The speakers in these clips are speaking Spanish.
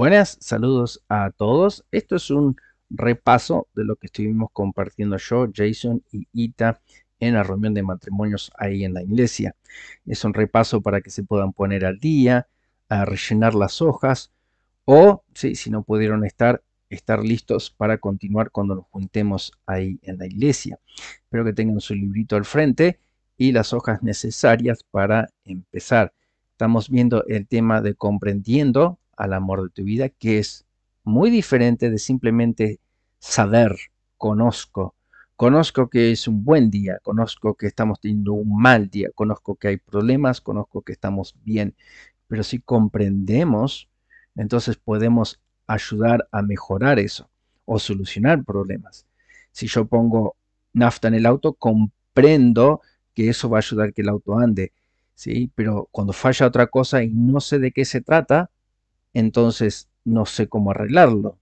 Buenas, saludos a todos. Esto es un repaso de lo que estuvimos compartiendo yo, Jason y Ita en la reunión de matrimonios ahí en la iglesia. Es un repaso para que se puedan poner al día, a rellenar las hojas o, sí, si no pudieron estar, estar listos para continuar cuando nos juntemos ahí en la iglesia. Espero que tengan su librito al frente y las hojas necesarias para empezar. Estamos viendo el tema de comprendiendo al amor de tu vida, que es muy diferente de simplemente saber, conozco. Conozco que es un buen día, conozco que estamos teniendo un mal día, conozco que hay problemas, conozco que estamos bien. Pero si comprendemos, entonces podemos ayudar a mejorar eso o solucionar problemas. Si yo pongo nafta en el auto, comprendo que eso va a ayudar que el auto ande, ¿sí? Pero cuando falla otra cosa y no sé de qué se trata, entonces no sé cómo arreglarlo.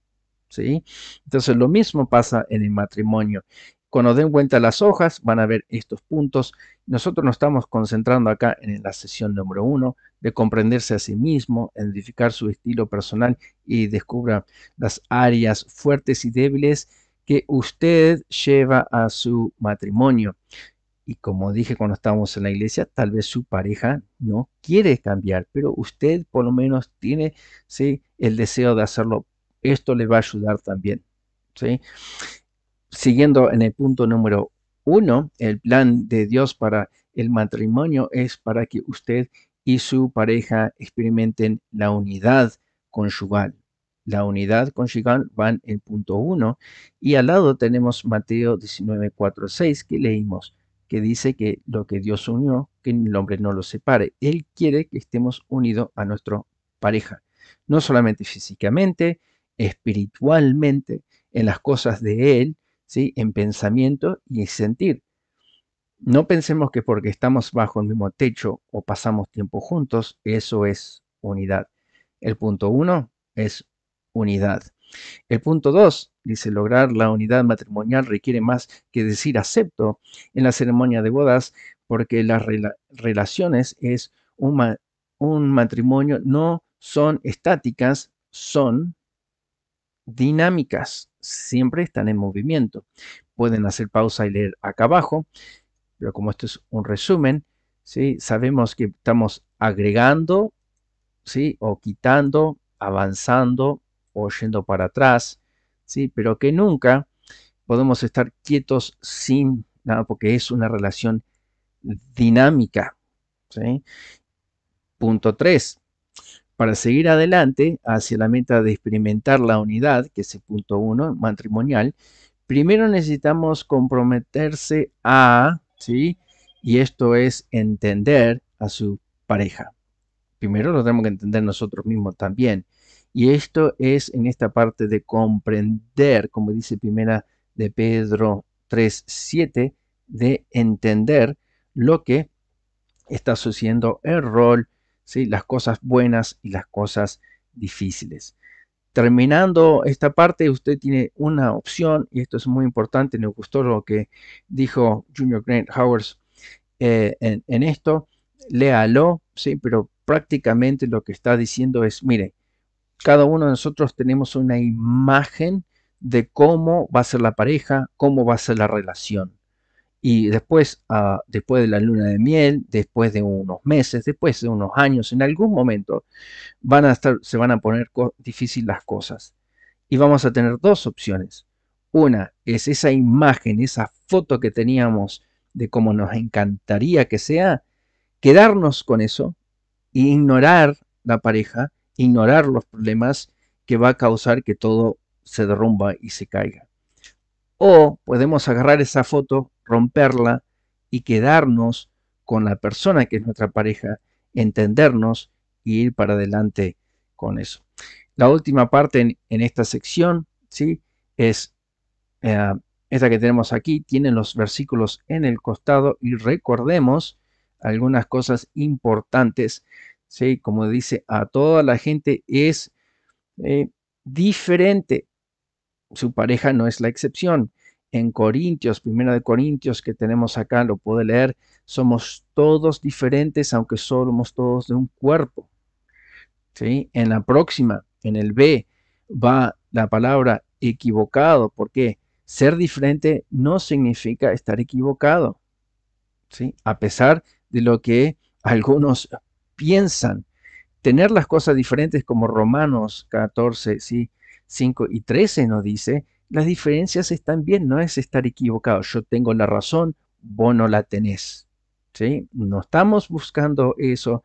¿sí? Entonces lo mismo pasa en el matrimonio. Cuando den cuenta las hojas van a ver estos puntos. Nosotros nos estamos concentrando acá en la sesión número uno de comprenderse a sí mismo, identificar su estilo personal y descubra las áreas fuertes y débiles que usted lleva a su matrimonio. Y como dije cuando estábamos en la iglesia, tal vez su pareja no quiere cambiar, pero usted por lo menos tiene ¿sí? el deseo de hacerlo. Esto le va a ayudar también. ¿sí? Siguiendo en el punto número uno, el plan de Dios para el matrimonio es para que usted y su pareja experimenten la unidad conyugal. La unidad conyugal va en el punto uno y al lado tenemos Mateo 19, 4, 6 que leímos que dice que lo que Dios unió, que el hombre no lo separe. Él quiere que estemos unidos a nuestra pareja, no solamente físicamente, espiritualmente, en las cosas de Él, ¿sí? en pensamiento y en sentir. No pensemos que porque estamos bajo el mismo techo o pasamos tiempo juntos, eso es unidad. El punto uno es unidad. El punto 2 dice, lograr la unidad matrimonial requiere más que decir acepto en la ceremonia de bodas, porque las relaciones es un, matrimonio, no son estáticas, son dinámicas, siempre están en movimiento. Pueden hacer pausa y leer acá abajo, pero como esto es un resumen, sabemos que estamos agregando ¿sí? o quitando, avanzando, o yendo para atrás, ¿sí? pero que nunca podemos estar quietos sin nada, porque es una relación dinámica. ¿sí? Punto 3. Para seguir adelante hacia la meta de experimentar la unidad, que es el punto uno, matrimonial, primero necesitamos comprometerse a, ¿sí? Y esto es entender a su pareja. Primero lo tenemos que entender nosotros mismos también. Y esto es en esta parte de comprender, como dice primera de Pedro 3.7, de entender lo que está sucediendo el rol, ¿sí? las cosas buenas y las cosas difíciles. Terminando esta parte, usted tiene una opción, y esto es muy importante, me gustó lo que dijo Junior Grant Howard eh, en, esto, léalo, ¿sí? pero prácticamente lo que está diciendo es, mire, cada uno de nosotros tenemos una imagen de cómo va a ser la pareja, cómo va a ser la relación. Y después, ah, después de la luna de miel, después de unos meses, después de unos años, en algún momento van a estar, se van a poner difícil las cosas. Y vamos a tener dos opciones. Una es esa imagen, esa foto que teníamos de cómo nos encantaría que sea, quedarnos con eso e ignorar la pareja ignorar los problemas que va a causar que todo se derrumba y se caiga. O podemos agarrar esa foto, romperla y quedarnos con la persona que es nuestra pareja, entendernos y ir para adelante con eso. La última parte en, esta sección, ¿sí? Es eh, esta que tenemos aquí, tiene los versículos en el costado y recordemos algunas cosas importantes como dice, a toda la gente es eh, diferente. Su pareja no es la excepción. En Corintios, primera de Corintios que tenemos acá, lo puede leer, somos todos diferentes, aunque somos todos de un cuerpo. ¿sí? En la próxima, en el B, va la palabra equivocado, porque ser diferente no significa estar equivocado. ¿sí? A pesar de lo que algunos piensan, tener las cosas diferentes como Romanos 14, 5 y 13 nos dice, las diferencias están bien, no es estar equivocado, yo tengo la razón, vos no la tenés. ¿sí? No estamos buscando eso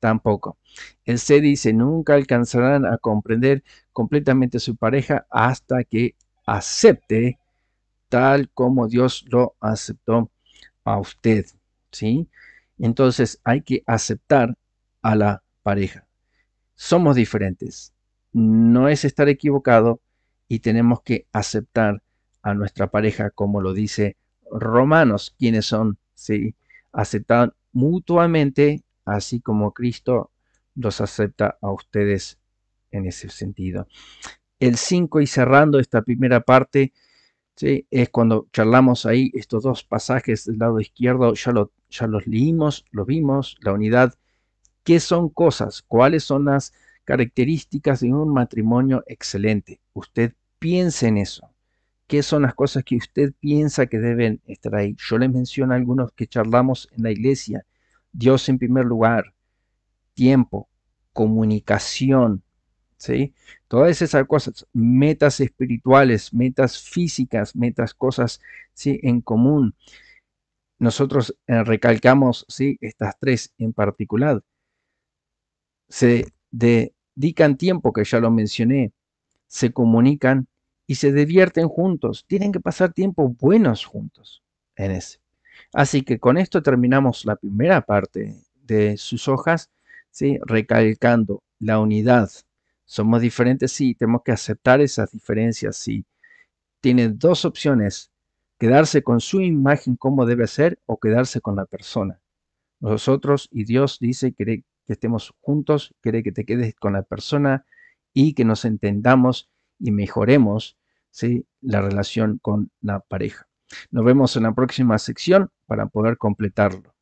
tampoco. El C dice, nunca alcanzarán a comprender completamente su pareja hasta que acepte tal como Dios lo aceptó a usted. ¿sí? Entonces hay que aceptar a la pareja. Somos diferentes. No es estar equivocado y tenemos que aceptar a nuestra pareja como lo dice Romanos, quienes son, si aceptan mutuamente, así como Cristo los acepta a ustedes en ese sentido. El 5 y cerrando esta primera parte, es cuando charlamos ahí estos dos pasajes del lado izquierdo, ya, lo, ya los leímos, los vimos, la unidad ¿Qué son cosas? ¿Cuáles son las características de un matrimonio excelente? Usted piense en eso. ¿Qué son las cosas que usted piensa que deben estar ahí? Yo les menciono algunos que charlamos en la iglesia. Dios en primer lugar, tiempo, comunicación, ¿sí? Todas esas cosas, metas espirituales, metas físicas, metas cosas, ¿sí? En común. Nosotros eh, recalcamos, ¿sí? Estas tres en particular se dedican tiempo, que ya lo mencioné, se comunican y se divierten juntos. Tienen que pasar tiempos buenos juntos en ese. Así que con esto terminamos la primera parte de sus hojas, ¿sí? recalcando la unidad. Somos diferentes, sí, tenemos que aceptar esas diferencias, sí. Tiene dos opciones, quedarse con su imagen como debe ser o quedarse con la persona. Nosotros y Dios dice que que estemos juntos, quiere que te quedes con la persona y que nos entendamos y mejoremos la relación con la pareja. Nos vemos en la próxima sección para poder completarlo.